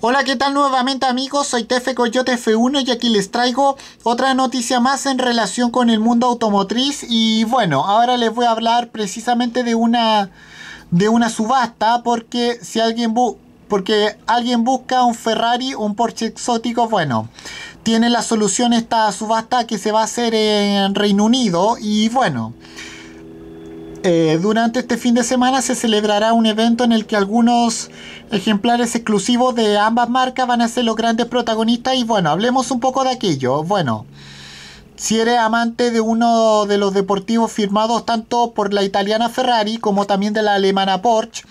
Hola, ¿qué tal nuevamente amigos? Soy Tefe Coyote F1 y aquí les traigo otra noticia más en relación con el mundo automotriz y bueno, ahora les voy a hablar precisamente de una de una subasta porque si alguien porque alguien busca un Ferrari o un Porsche exótico, bueno, tiene la solución esta subasta que se va a hacer en Reino Unido y bueno, eh, durante este fin de semana se celebrará un evento en el que algunos ejemplares exclusivos de ambas marcas van a ser los grandes protagonistas y bueno, hablemos un poco de aquello. Bueno, si eres amante de uno de los deportivos firmados tanto por la italiana Ferrari como también de la alemana Porsche,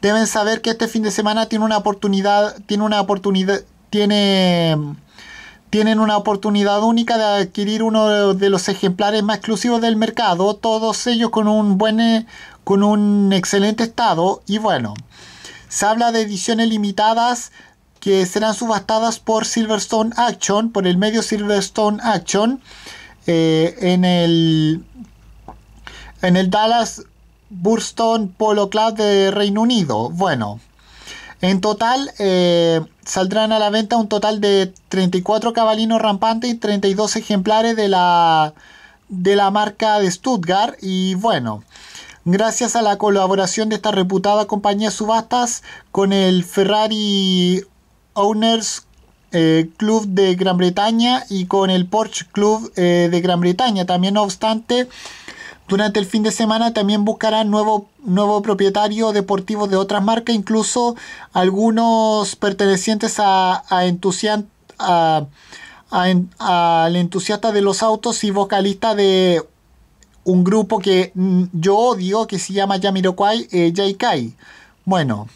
deben saber que este fin de semana tiene una oportunidad, tiene una oportunidad, tiene tienen una oportunidad única de adquirir uno de los ejemplares más exclusivos del mercado, todos ellos con un buen eh, con un excelente estado y bueno, se habla de ediciones limitadas que serán subastadas por Silverstone Action, por el medio Silverstone Action eh, en el en el Dallas Burston Polo Club de Reino Unido. Bueno, en total eh, saldrán a la venta un total de 34 cabalinos rampantes y 32 ejemplares de la, de la marca de Stuttgart. Y bueno, gracias a la colaboración de esta reputada compañía subastas con el Ferrari Owners eh, Club de Gran Bretaña y con el Porsche Club eh, de Gran Bretaña. También, no obstante, durante el fin de semana también buscarán nuevo, nuevo propietario deportivo de otras marcas, incluso algunos pertenecientes a, al entusiasta de los autos y vocalista de un grupo que yo odio que se llama Yamiroquai eh, Jaikai. Bueno,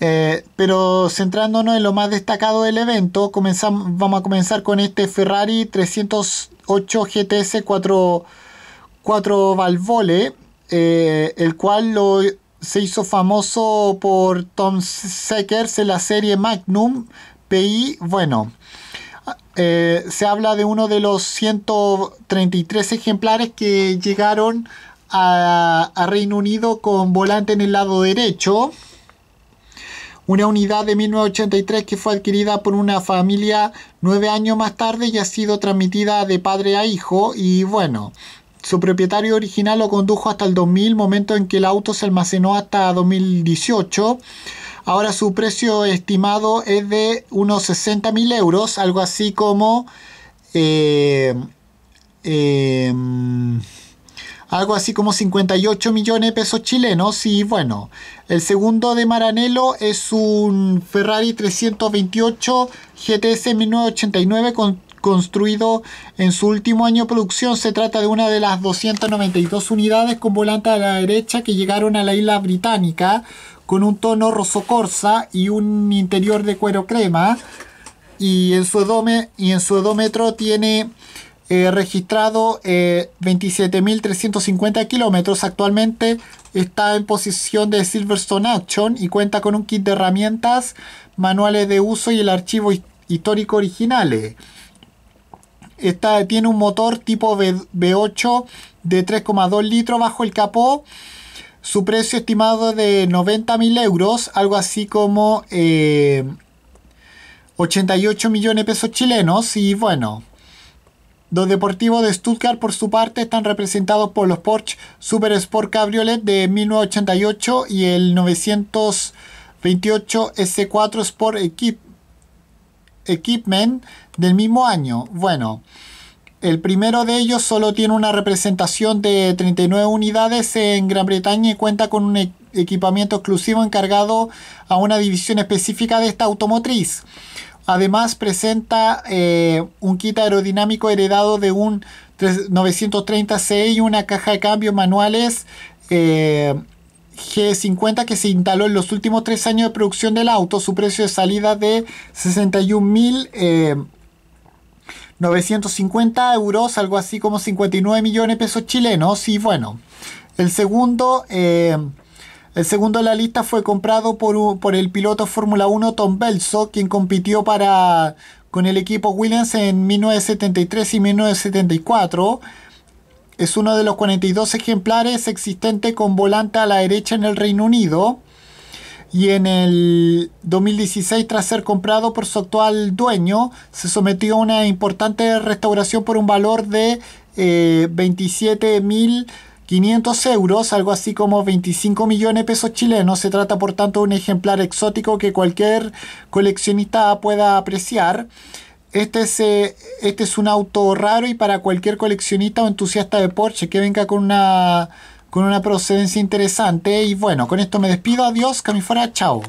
eh, pero centrándonos en lo más destacado del evento, comenzamos, vamos a comenzar con este Ferrari 308 GTS 4 ...cuatro Valvole, eh, el cual lo, se hizo famoso por Tom Seckers en la serie Magnum PI. Bueno, eh, se habla de uno de los 133 ejemplares que llegaron a, a Reino Unido con volante en el lado derecho. Una unidad de 1983 que fue adquirida por una familia nueve años más tarde y ha sido transmitida de padre a hijo. Y bueno, su propietario original lo condujo hasta el 2000, momento en que el auto se almacenó hasta 2018. Ahora su precio estimado es de unos 60 mil euros, algo así como... Eh, em, algo así como 58 millones de pesos chilenos. Y bueno, el segundo de Maranello es un Ferrari 328 GTS 1989 con construido en su último año de producción. Se trata de una de las 292 unidades con volante a la derecha que llegaron a la isla británica con un tono rosocorsa y un interior de cuero crema. Y en su, edómetro tiene eh, registrado 27.350 eh, kilómetros. Actualmente está en posición de Silverstone Action y cuenta con un kit de herramientas, manuales de uso y el archivo histórico originales tiene un motor tipo v 8 de 3,2 litros bajo el capó. Su precio estimado de 90.000 euros, algo así como 88 eh, millones de pesos chilenos. Y bueno, los deportivos de Stuttgart, por su parte, están representados por los Porsche Super Sport Cabriolet de 1988 y el 928 S4 Sport Equip Equipment del mismo año. Bueno, el primero de ellos solo tiene una representación de 39 unidades en Gran Bretaña y cuenta con un e-, equipamiento exclusivo encargado a una división específica de esta automotriz. Además presenta eh, un kit aerodinámico heredado de un 930 c y una caja de cambios manuales eh, G50 que se instaló en los últimos tres años de producción del auto, su precio de salida de 61.950 eh, euros, algo así como 59 millones de pesos chilenos. Y bueno, el segundo, de eh, el segundo la lista fue comprado por, el piloto Fórmula 1 Tom Belso, quien compitió para, con el equipo Williams en 1973 y 1974. Es uno de los 42 ejemplares existentes con volante a la derecha en el Reino Unido y en el 2016 tras ser comprado por su actual dueño se sometió a una importante restauración por un valor de 27.500 eh, euros, algo así como 25 millones de pesos chilenos. Se trata por tanto de un ejemplar exótico que cualquier coleccionista pueda apreciar. Este es, eh, este es un auto raro y para cualquier coleccionista o entusiasta de Porsche que venga con una, con una procedencia interesante. Y bueno, con esto me despido. Adiós, camifora. Chao.